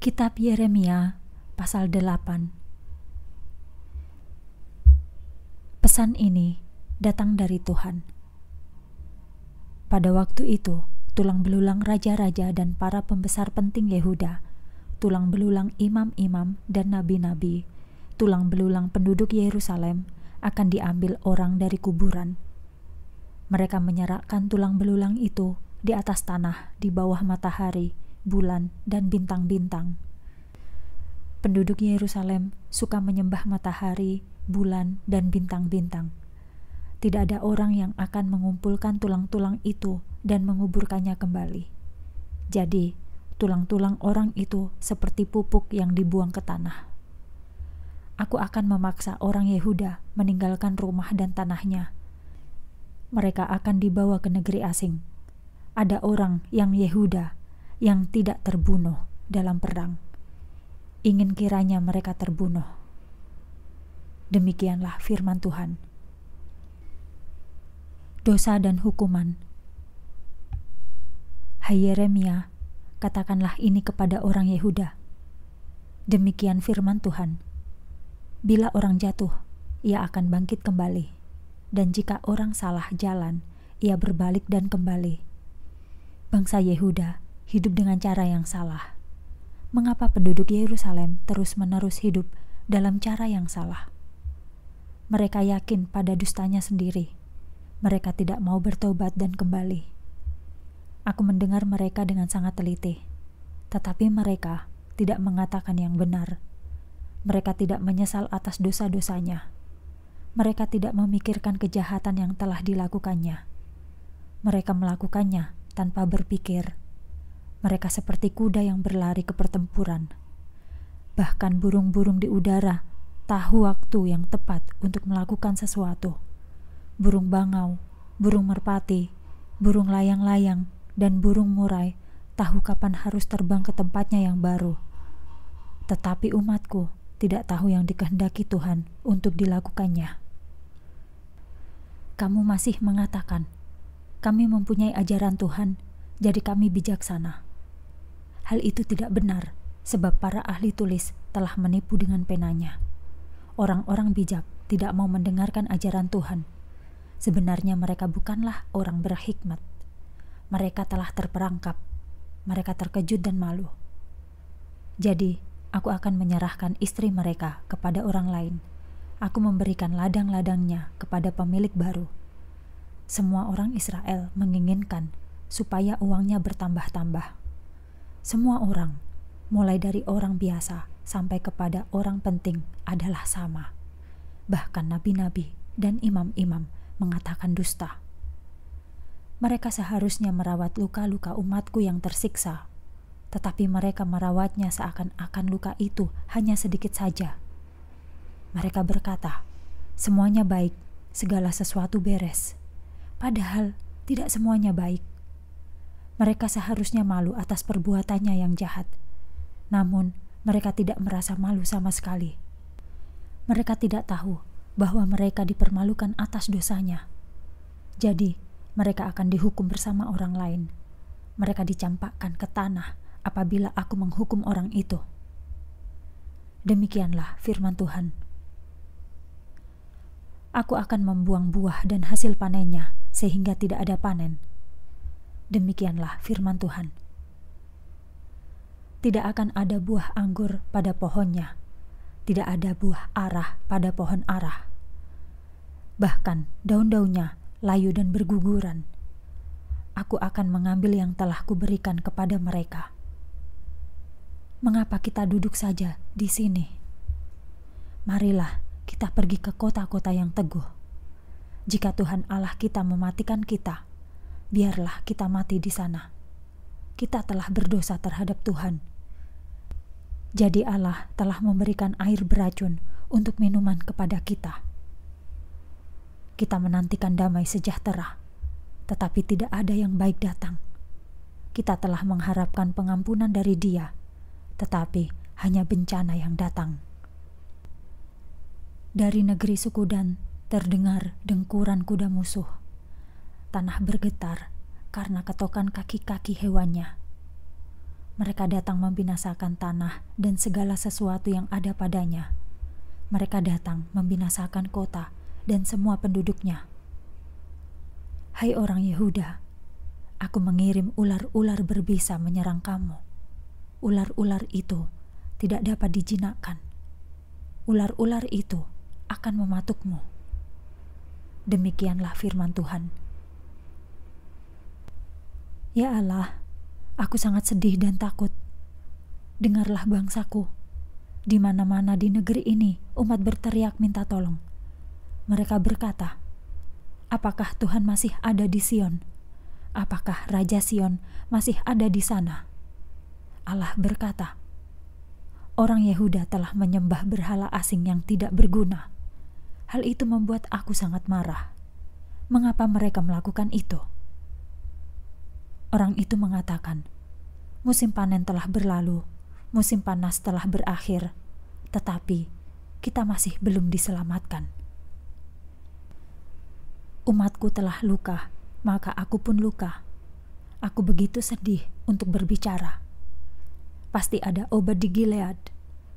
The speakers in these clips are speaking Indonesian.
Kitab Yeremia pasal 8 Pesan ini datang dari Tuhan. Pada waktu itu, tulang belulang raja-raja dan para pembesar penting Yehuda, tulang belulang imam-imam dan nabi-nabi, tulang belulang penduduk Yerusalem akan diambil orang dari kuburan. Mereka menyerahkan tulang belulang itu di atas tanah di bawah matahari bulan, dan bintang-bintang. Penduduk Yerusalem suka menyembah matahari, bulan, dan bintang-bintang. Tidak ada orang yang akan mengumpulkan tulang-tulang itu dan menguburkannya kembali. Jadi, tulang-tulang orang itu seperti pupuk yang dibuang ke tanah. Aku akan memaksa orang Yehuda meninggalkan rumah dan tanahnya. Mereka akan dibawa ke negeri asing. Ada orang yang Yehuda yang tidak terbunuh dalam perang. Ingin kiranya mereka terbunuh. Demikianlah firman Tuhan. Dosa dan hukuman. Hai Yeremia, katakanlah ini kepada orang Yehuda. Demikian firman Tuhan. Bila orang jatuh, ia akan bangkit kembali. Dan jika orang salah jalan, ia berbalik dan kembali. Bangsa Yehuda hidup dengan cara yang salah. Mengapa penduduk Yerusalem terus-menerus hidup dalam cara yang salah? Mereka yakin pada dustanya sendiri. Mereka tidak mau bertobat dan kembali. Aku mendengar mereka dengan sangat teliti, tetapi mereka tidak mengatakan yang benar. Mereka tidak menyesal atas dosa-dosanya. Mereka tidak memikirkan kejahatan yang telah dilakukannya. Mereka melakukannya tanpa berpikir mereka seperti kuda yang berlari ke pertempuran. Bahkan burung-burung di udara tahu waktu yang tepat untuk melakukan sesuatu. Burung bangau, burung merpati, burung layang-layang, dan burung murai tahu kapan harus terbang ke tempatnya yang baru. Tetapi umatku tidak tahu yang dikehendaki Tuhan untuk dilakukannya. Kamu masih mengatakan, "Kami mempunyai ajaran Tuhan, jadi kami bijaksana." Hal itu tidak benar, sebab para ahli tulis telah menipu dengan penanya. Orang-orang bijak tidak mau mendengarkan ajaran Tuhan. Sebenarnya mereka bukanlah orang berhikmat. Mereka telah terperangkap. Mereka terkejut dan malu. Jadi, aku akan menyerahkan istri mereka kepada orang lain. Aku memberikan ladang-ladangnya kepada pemilik baru. Semua orang Israel menginginkan supaya uangnya bertambah-tambah. Semua orang, mulai dari orang biasa sampai kepada orang penting, adalah sama. Bahkan nabi-nabi dan imam-imam mengatakan dusta. Mereka seharusnya merawat luka-luka umatku yang tersiksa, tetapi mereka merawatnya seakan-akan luka itu hanya sedikit saja. Mereka berkata, "Semuanya baik, segala sesuatu beres." Padahal tidak semuanya baik, mereka seharusnya malu atas perbuatannya yang jahat. Namun, mereka tidak merasa malu sama sekali. Mereka tidak tahu bahwa mereka dipermalukan atas dosanya. Jadi, mereka akan dihukum bersama orang lain. Mereka dicampakkan ke tanah apabila aku menghukum orang itu. Demikianlah firman Tuhan. Aku akan membuang buah dan hasil panennya sehingga tidak ada panen Demikianlah firman Tuhan. Tidak akan ada buah anggur pada pohonnya, tidak ada buah arah pada pohon arah. Bahkan daun-daunnya layu dan berguguran. Aku akan mengambil yang telah kuberikan kepada mereka. Mengapa kita duduk saja di sini? Marilah kita pergi ke kota-kota yang teguh. Jika Tuhan Allah kita mematikan kita, biarlah kita mati di sana. Kita telah berdosa terhadap Tuhan. Jadi Allah telah memberikan air beracun untuk minuman kepada kita. Kita menantikan damai sejahtera, tetapi tidak ada yang baik datang. Kita telah mengharapkan pengampunan dari Dia, tetapi hanya bencana yang datang. Dari negeri suku Dan terdengar dengkuran kuda musuh Tanah bergetar karena ketokan kaki-kaki hewannya. Mereka datang membinasakan tanah dan segala sesuatu yang ada padanya. Mereka datang membinasakan kota dan semua penduduknya. Hai orang Yehuda, aku mengirim ular-ular berbisa menyerang kamu. Ular-ular itu tidak dapat dijinakkan. Ular-ular itu akan mematukmu. Demikianlah firman Tuhan. Ya Allah, aku sangat sedih dan takut. Dengarlah bangsaku. Di mana-mana di negeri ini, umat berteriak minta tolong. Mereka berkata, Apakah Tuhan masih ada di Sion? Apakah Raja Sion masih ada di sana? Allah berkata, Orang Yehuda telah menyembah berhala asing yang tidak berguna. Hal itu membuat aku sangat marah. Mengapa mereka melakukan itu?' Orang itu mengatakan, "Musim panen telah berlalu, musim panas telah berakhir, tetapi kita masih belum diselamatkan." Umatku telah luka, maka aku pun luka. Aku begitu sedih untuk berbicara. Pasti ada obat di Gilead,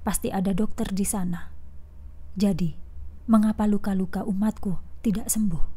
pasti ada dokter di sana. Jadi, mengapa luka-luka umatku tidak sembuh?